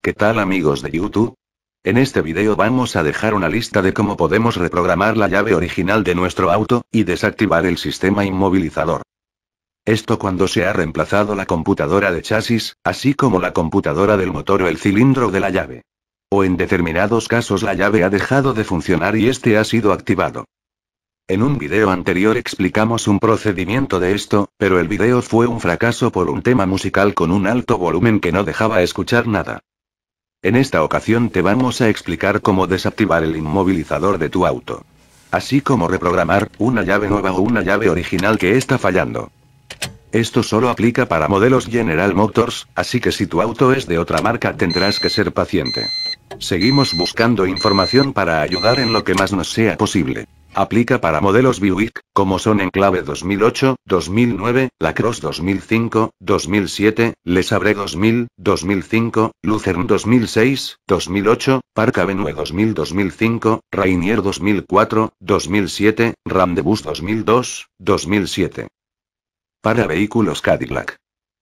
¿Qué tal amigos de YouTube? En este video vamos a dejar una lista de cómo podemos reprogramar la llave original de nuestro auto, y desactivar el sistema inmovilizador. Esto cuando se ha reemplazado la computadora de chasis, así como la computadora del motor o el cilindro de la llave. O en determinados casos la llave ha dejado de funcionar y este ha sido activado. En un video anterior explicamos un procedimiento de esto, pero el video fue un fracaso por un tema musical con un alto volumen que no dejaba escuchar nada. En esta ocasión te vamos a explicar cómo desactivar el inmovilizador de tu auto. Así como reprogramar una llave nueva o una llave original que está fallando. Esto solo aplica para modelos General Motors, así que si tu auto es de otra marca tendrás que ser paciente. Seguimos buscando información para ayudar en lo que más nos sea posible. Aplica para modelos Buick, como son Enclave 2008, 2009, Lacrosse 2005, 2007, Lesabre 2000, 2005, Lucerne 2006, 2008, Park Avenue 2000 2005, Rainier 2004, 2007, Ramdebus 2002, 2007. Para vehículos Cadillac.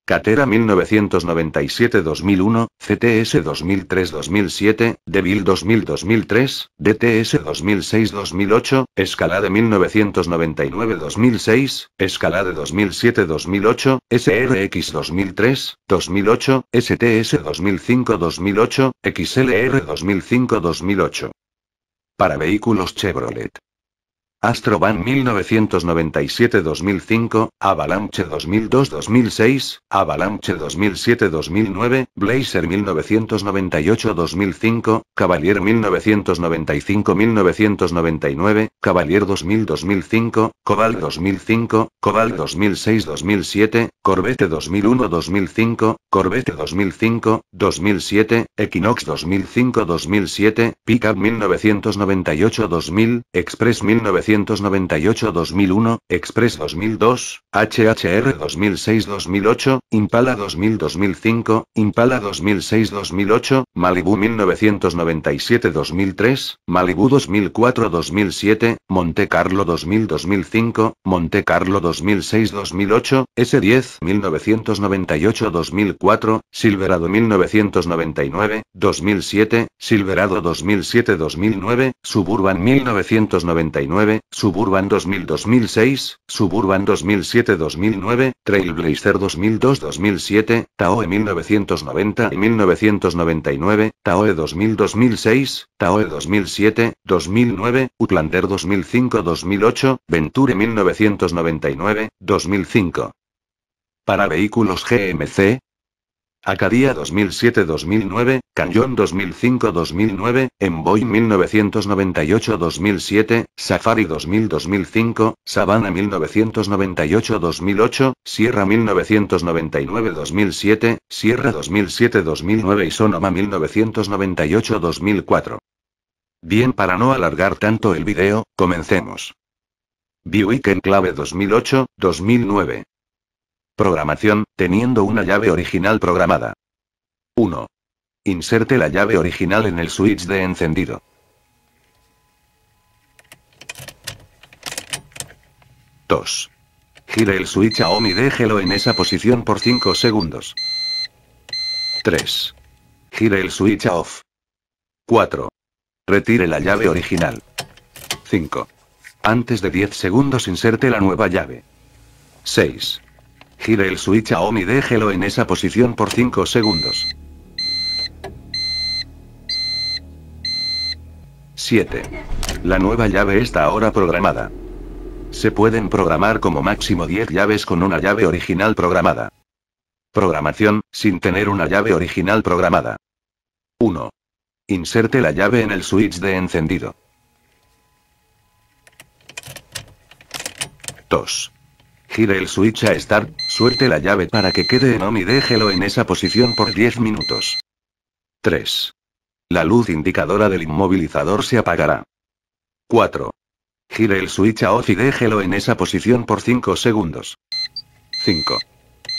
Catera 1997-2001, CTS 2003-2007, Devil 2000-2003, DTS 2006-2008, Escalade 1999-2006, Escalade 2007-2008, SRX 2003, 2008, STS 2005-2008, XLR 2005-2008. Para vehículos Chevrolet. Astrovan 1997-2005, Avalanche 2002-2006, Avalanche 2007-2009, Blazer 1998-2005, Cavalier 1995-1999, Cavalier 2000-2005, Cobalt 2005, Cobalt 2006-2007, Corvette 2001-2005, Corvette 2005, 2007, Equinox 2005-2007, Pickup 1998-2000, Express 1900-2000, 1998-2001, Express 2002, HHR 2006-2008, Impala 2000-2005, Impala 2006-2008, Malibu 1997-2003, Malibu 2004-2007, Monte Carlo 2000-2005, Monte Carlo 2006-2008, S10 1998-2004, Silverado 1999, 2007, Silverado 2007-2009, Suburban 1999, Suburban 2000-2006, Suburban 2007-2009, Trailblazer 2002-2007, Taoe 1990 1999, Taoe 2000-2006, Taoe 2007, 2009, Utlander 2005-2008, Venture 1999, 2005. Para vehículos GMC, Acadia 2007-2009, Canyon 2005-2009, Envoy 1998-2007, Safari 2000-2005, Sabana 1998-2008, Sierra 1999-2007, Sierra 2007-2009 y Sonoma 1998-2004. Bien, para no alargar tanto el video, comencemos. Buick Enclave 2008, 2009. Programación, teniendo una llave original programada. 1. Inserte la llave original en el switch de encendido. 2. Gire el switch a on y déjelo en esa posición por 5 segundos. 3. Gire el switch a off. 4. Retire la llave original. 5. Antes de 10 segundos inserte la nueva llave. 6. Gire el switch a on y déjelo en esa posición por 5 segundos. 7. La nueva llave está ahora programada. Se pueden programar como máximo 10 llaves con una llave original programada. Programación, sin tener una llave original programada. 1. Inserte la llave en el switch de encendido. 2. Gire el switch a Start. Suelte la llave para que quede en on y déjelo en esa posición por 10 minutos. 3. La luz indicadora del inmovilizador se apagará. 4. Gire el switch a off y déjelo en esa posición por 5 segundos. 5.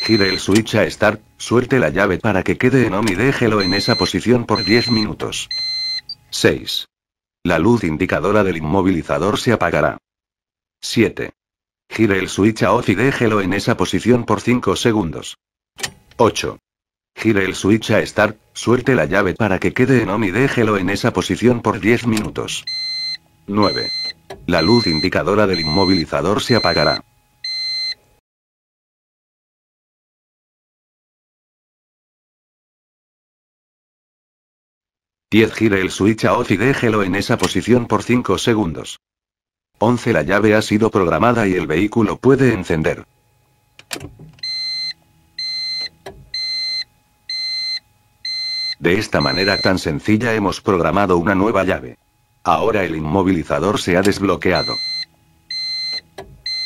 Gire el switch a start, suelte la llave para que quede en on y déjelo en esa posición por 10 minutos. 6. La luz indicadora del inmovilizador se apagará. 7. Gire el switch a off y déjelo en esa posición por 5 segundos. 8. Gire el switch a start, suelte la llave para que quede en on y déjelo en esa posición por 10 minutos. 9. La luz indicadora del inmovilizador se apagará. 10. Gire el switch a off y déjelo en esa posición por 5 segundos. 11. La llave ha sido programada y el vehículo puede encender. De esta manera tan sencilla hemos programado una nueva llave. Ahora el inmovilizador se ha desbloqueado.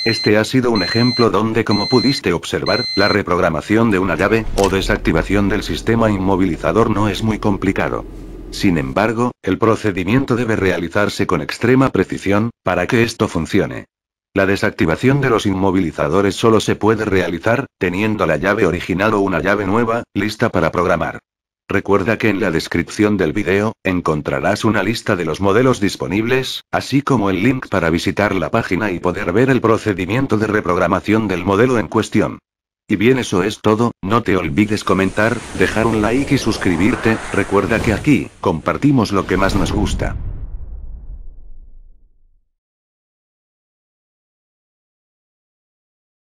Este ha sido un ejemplo donde como pudiste observar, la reprogramación de una llave, o desactivación del sistema inmovilizador no es muy complicado. Sin embargo, el procedimiento debe realizarse con extrema precisión, para que esto funcione. La desactivación de los inmovilizadores solo se puede realizar, teniendo la llave original o una llave nueva, lista para programar. Recuerda que en la descripción del video, encontrarás una lista de los modelos disponibles, así como el link para visitar la página y poder ver el procedimiento de reprogramación del modelo en cuestión. Y bien eso es todo, no te olvides comentar, dejar un like y suscribirte, recuerda que aquí, compartimos lo que más nos gusta.